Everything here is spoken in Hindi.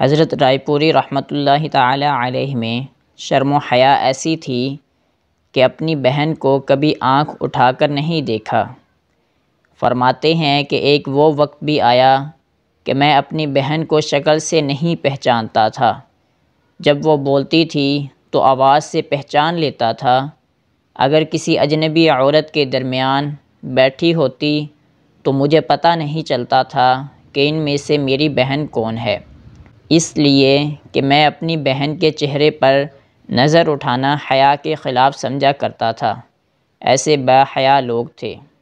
हज़रत रायपुरी रहमत ताला अलैह में शर्म हया ऐसी थी कि अपनी बहन को कभी आंख उठाकर नहीं देखा फरमाते हैं कि एक वो वक्त भी आया कि मैं अपनी बहन को शक्ल से नहीं पहचानता था जब वो बोलती थी तो आवाज़ से पहचान लेता था अगर किसी अजनबी औरत के दरमियान बैठी होती तो मुझे पता नहीं चलता था कि इनमें से मेरी बहन कौन है इसलिए कि मैं अपनी बहन के चेहरे पर नज़र उठाना हया के ख़िलाफ़ समझा करता था ऐसे बाहया लोग थे